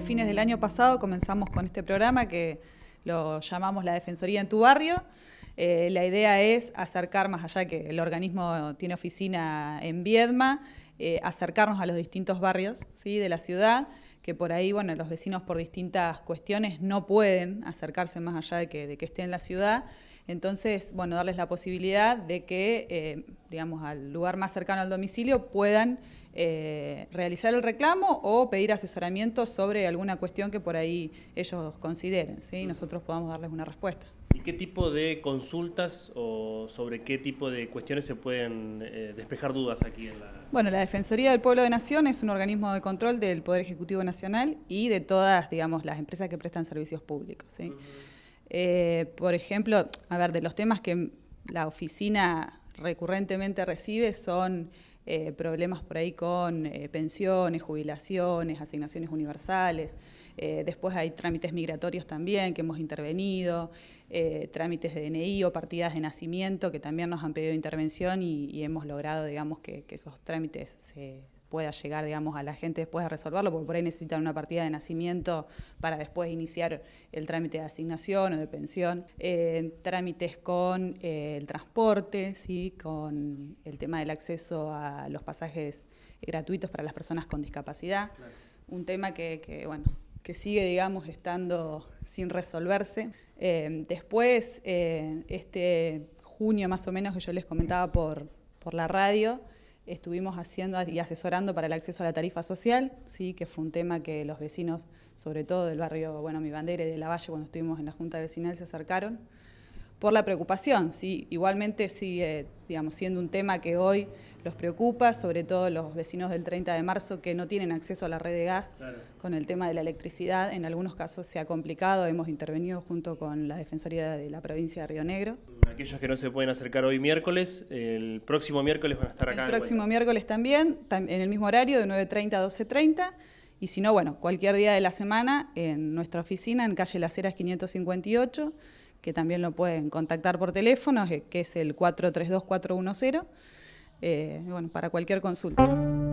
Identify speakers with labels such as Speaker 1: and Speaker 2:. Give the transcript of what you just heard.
Speaker 1: fines del año pasado comenzamos con este programa que lo llamamos La Defensoría en tu Barrio. Eh, la idea es acercar, más allá que el organismo tiene oficina en Viedma, eh, acercarnos a los distintos barrios de la ciudad que por ahí, bueno, los vecinos por distintas cuestiones no pueden acercarse más allá de que, de esté en la ciudad. Entonces, bueno, darles la posibilidad de que, eh, digamos, al lugar más cercano al domicilio puedan eh, realizar el reclamo o pedir asesoramiento sobre alguna cuestión que por ahí ellos consideren, ¿sí? Y nosotros podamos darles una respuesta.
Speaker 2: ¿qué tipo de consultas o sobre qué tipo de cuestiones se pueden eh, despejar dudas aquí en la...
Speaker 1: Bueno, la Defensoría del Pueblo de Nación es un organismo de control del Poder Ejecutivo Nacional y de todas, digamos, las empresas que prestan servicios públicos. Eh, por ejemplo, a ver, de los temas que la oficina recurrentemente recibe son eh, problemas por ahí con eh, pensiones, jubilaciones, asignaciones universales. Eh, después hay trámites migratorios también que hemos intervenido, trámites de DNI o partidas de nacimiento que también nos han pedido intervención y, hemos logrado, digamos, que esos trámites se, pueda llegar, digamos, a la gente después de resolverlo, porque por ahí necesitan una partida de nacimiento para después iniciar el trámite de asignación o de pensión, eh, trámites con eh, el transporte, ¿sí? con el tema del acceso a los pasajes gratuitos para las personas con discapacidad, un tema que, bueno, que sigue, digamos, estando sin resolverse. Eh, después, este junio más o menos que yo les comentaba por la radio, estuvimos haciendo y asesorando para el acceso a la tarifa social, sí, que fue un tema que los vecinos, sobre todo del barrio, bueno, mi bandera y de la Valle, cuando estuvimos en la Junta Vecinal, se acercaron por la preocupación. ¿sí? Igualmente sigue digamos, siendo un tema que hoy los preocupa, sobre todo los vecinos del 30 de marzo que no tienen acceso a la red de gas con el tema de la electricidad. En algunos casos se ha complicado, hemos intervenido junto con la Defensoría de la provincia de Río Negro.
Speaker 2: Aquellos que no se pueden acercar hoy miércoles, el próximo miércoles van a estar acá. El próximo
Speaker 1: miércoles también, en el mismo horario, de 9.30 a 12.30. Y si no, bueno, cualquier día de la semana en nuestra oficina en calle Las Heras 558 que también lo pueden contactar por teléfono, eh, que es el 432410 eh, bueno, para cualquier consulta.